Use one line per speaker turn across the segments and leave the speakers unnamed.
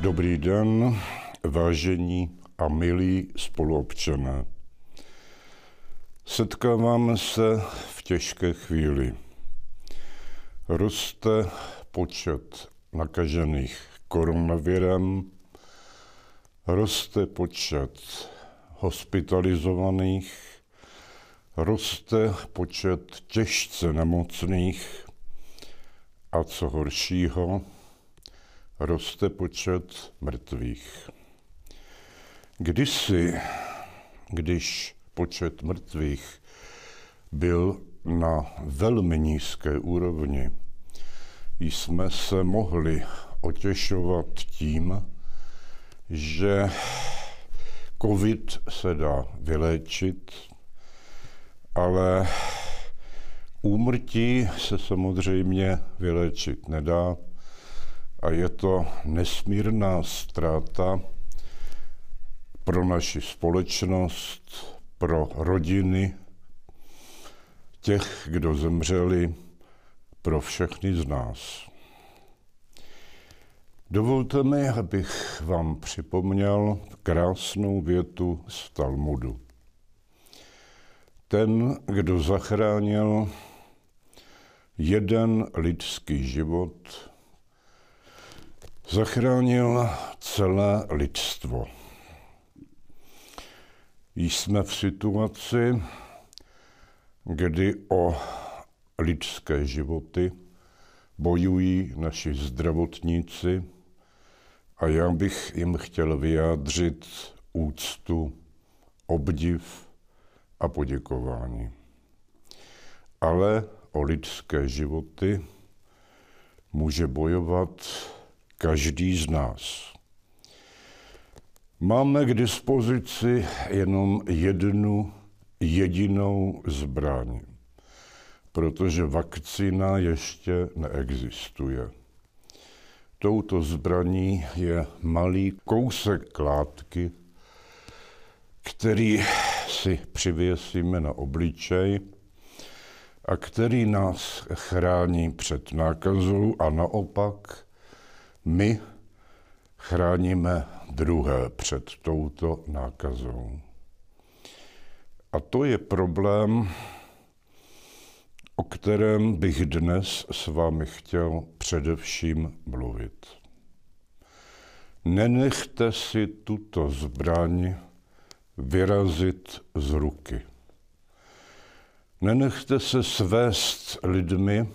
Dobrý den, vážení a milí spoluobčané. Setkáváme se v těžké chvíli. Roste počet nakažených koronavirem, roste počet hospitalizovaných, roste počet těžce nemocných a co horšího, roste počet mrtvých. Kdysi, když počet mrtvých byl na velmi nízké úrovni, jsme se mohli otěšovat tím, že covid se dá vyléčit, ale úmrtí se samozřejmě vyléčit nedá, a je to nesmírná ztráta pro naši společnost, pro rodiny těch, kdo zemřeli, pro všechny z nás. Dovolte mi, abych vám připomněl krásnou větu z Talmudu. Ten, kdo zachránil jeden lidský život, Zachránil celé lidstvo. Jsme v situaci, kdy o lidské životy bojují naši zdravotníci a já bych jim chtěl vyjádřit úctu, obdiv a poděkování. Ale o lidské životy může bojovat každý z nás. Máme k dispozici jenom jednu jedinou zbraň, protože vakcína ještě neexistuje. Touto zbraní je malý kousek látky, který si přivěsíme na obličej a který nás chrání před nákazou a naopak my chráníme druhé před touto nákazou. A to je problém, o kterém bych dnes s vámi chtěl především mluvit. Nenechte si tuto zbraň vyrazit z ruky. Nenechte se svést lidmi,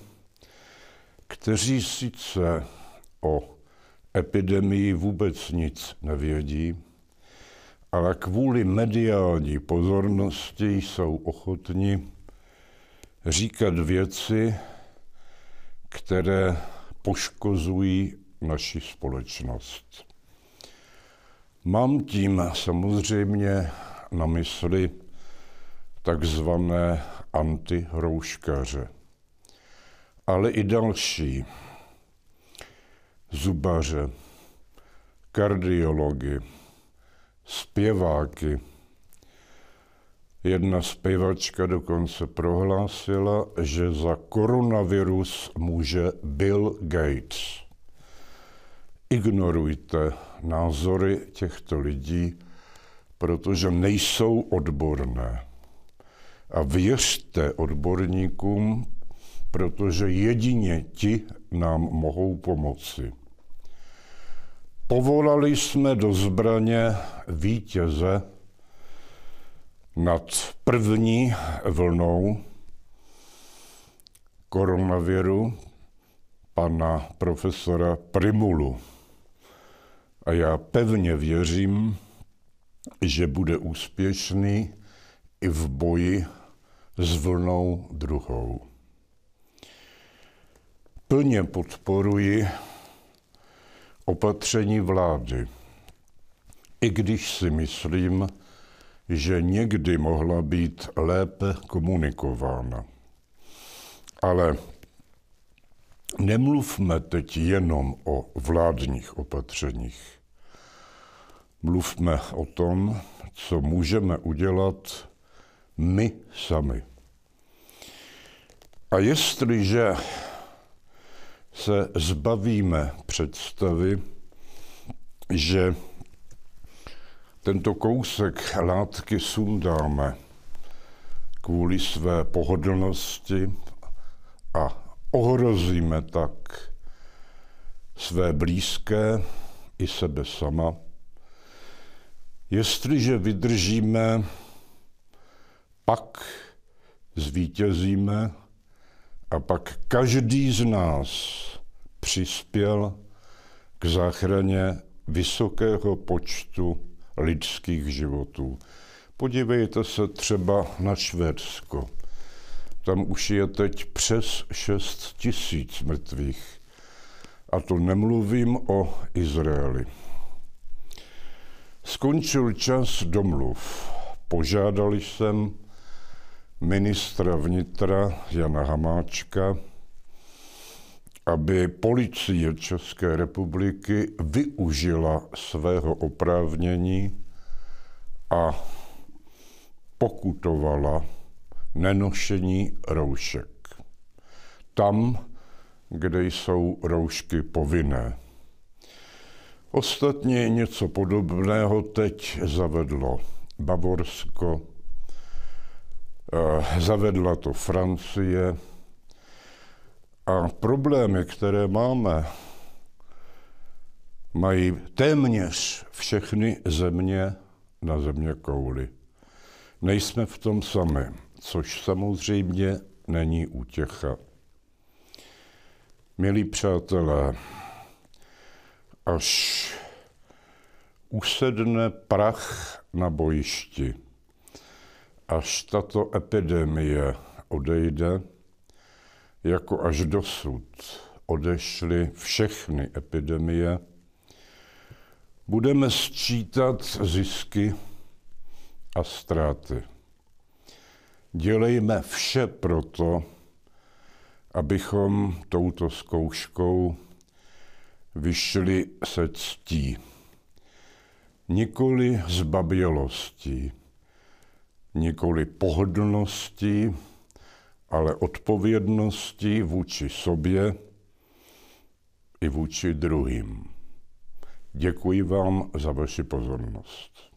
kteří sice o epidemii vůbec nic nevědí, ale kvůli mediální pozornosti jsou ochotni říkat věci, které poškozují naši společnost. Mám tím samozřejmě na mysli takzvané antihrouškaře, ale i další zubaře, kardiology, zpěváky. Jedna zpěvačka dokonce prohlásila, že za koronavirus může Bill Gates. Ignorujte názory těchto lidí, protože nejsou odborné. A věřte odborníkům, protože jedině ti nám mohou pomoci. Povolali jsme do zbraně vítěze nad první vlnou koronaviru, pana profesora Primulu. A já pevně věřím, že bude úspěšný i v boji s vlnou druhou. Plně podporuji opatření vlády. I když si myslím, že někdy mohla být lépe komunikována. Ale nemluvme teď jenom o vládních opatřeních. Mluvme o tom, co můžeme udělat my sami. A jestliže se zbavíme představy, že tento kousek látky sundáme kvůli své pohodlnosti a ohrozíme tak své blízké i sebe sama, jestliže vydržíme, pak zvítězíme a pak každý z nás přispěl k záchraně vysokého počtu lidských životů. Podívejte se třeba na Švédsko. Tam už je teď přes 6 tisíc mrtvých. A to nemluvím o Izraeli. Skončil čas domluv. Požádali jsem ministra vnitra Jana Hamáčka, aby policie České republiky využila svého oprávnění a pokutovala nenošení roušek. Tam, kde jsou roušky povinné. Ostatně něco podobného teď zavedlo Bavorsko, Eh, zavedla to Francie. A problémy, které máme, mají téměř všechny země na země kouly. Nejsme v tom sami, což samozřejmě není útěcha. Milí přátelé, až usedne prach na bojišti až tato epidemie odejde, jako až dosud odešly všechny epidemie, budeme sčítat zisky a ztráty. Dělejme vše proto, abychom touto zkouškou vyšli se ctí, nikoli zbabělostí nikoli pohodlnosti, ale odpovědnosti vůči sobě i vůči druhým. Děkuji vám za vaši pozornost.